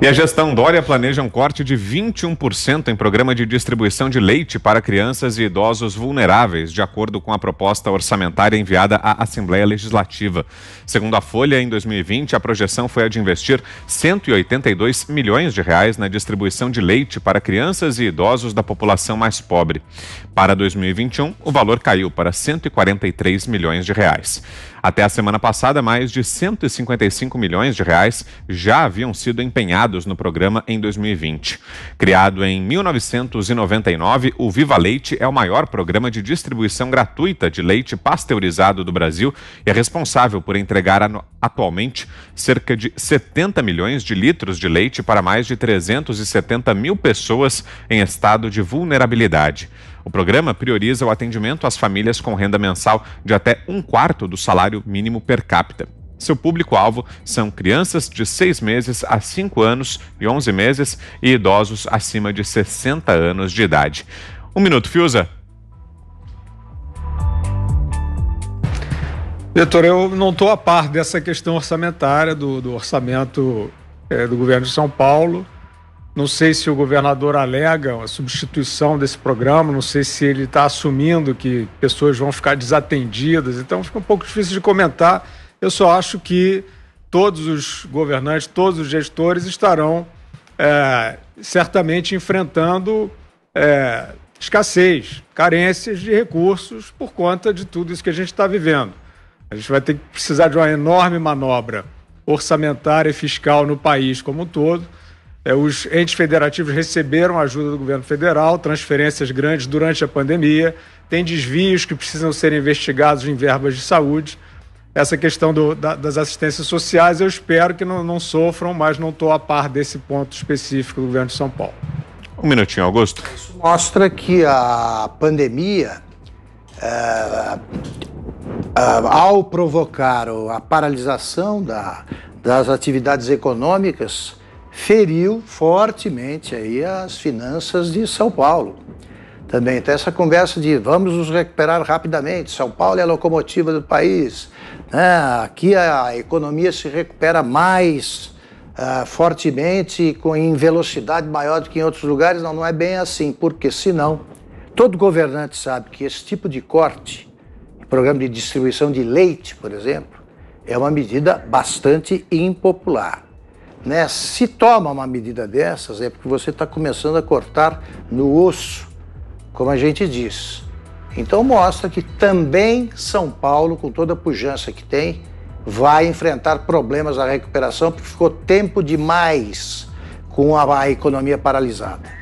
E a gestão Dória planeja um corte de 21% em programa de distribuição de leite para crianças e idosos vulneráveis, de acordo com a proposta orçamentária enviada à Assembleia Legislativa. Segundo a Folha, em 2020, a projeção foi a de investir 182 milhões de reais na distribuição de leite para crianças e idosos da população mais pobre. Para 2021, o valor caiu para 143 milhões de reais. Até a semana passada, mais de 155 milhões de reais já haviam sido empenhados no programa em 2020. Criado em 1999, o Viva Leite é o maior programa de distribuição gratuita de leite pasteurizado do Brasil e é responsável por entregar atualmente cerca de 70 milhões de litros de leite para mais de 370 mil pessoas em estado de vulnerabilidade. O programa prioriza o atendimento às famílias com renda mensal de até um quarto do salário mínimo per capita. Seu público-alvo são crianças de 6 meses a 5 anos e 11 meses e idosos acima de 60 anos de idade. Um minuto, Fiuza. Diretor, eu não estou a par dessa questão orçamentária do, do orçamento é, do governo de São Paulo. Não sei se o governador alega a substituição desse programa, não sei se ele está assumindo que pessoas vão ficar desatendidas, então fica um pouco difícil de comentar. Eu só acho que todos os governantes, todos os gestores estarão é, certamente enfrentando é, escassez, carências de recursos por conta de tudo isso que a gente está vivendo. A gente vai ter que precisar de uma enorme manobra orçamentária e fiscal no país como um todo é, os entes federativos receberam ajuda do governo federal, transferências grandes durante a pandemia, tem desvios que precisam ser investigados em verbas de saúde. Essa questão do, da, das assistências sociais, eu espero que não, não sofram, mas não estou a par desse ponto específico do governo de São Paulo. Um minutinho, Augusto. Isso mostra que a pandemia, é, é, ao provocar a paralisação da, das atividades econômicas, feriu fortemente aí as finanças de São Paulo. Também tem essa conversa de vamos nos recuperar rapidamente, São Paulo é a locomotiva do país, né? aqui a economia se recupera mais uh, fortemente, com, em velocidade maior do que em outros lugares. Não, não é bem assim, porque senão todo governante sabe que esse tipo de corte, programa de distribuição de leite, por exemplo, é uma medida bastante impopular. Né? Se toma uma medida dessas, é porque você está começando a cortar no osso, como a gente diz. Então mostra que também São Paulo, com toda a pujança que tem, vai enfrentar problemas na recuperação, porque ficou tempo demais com a, a economia paralisada.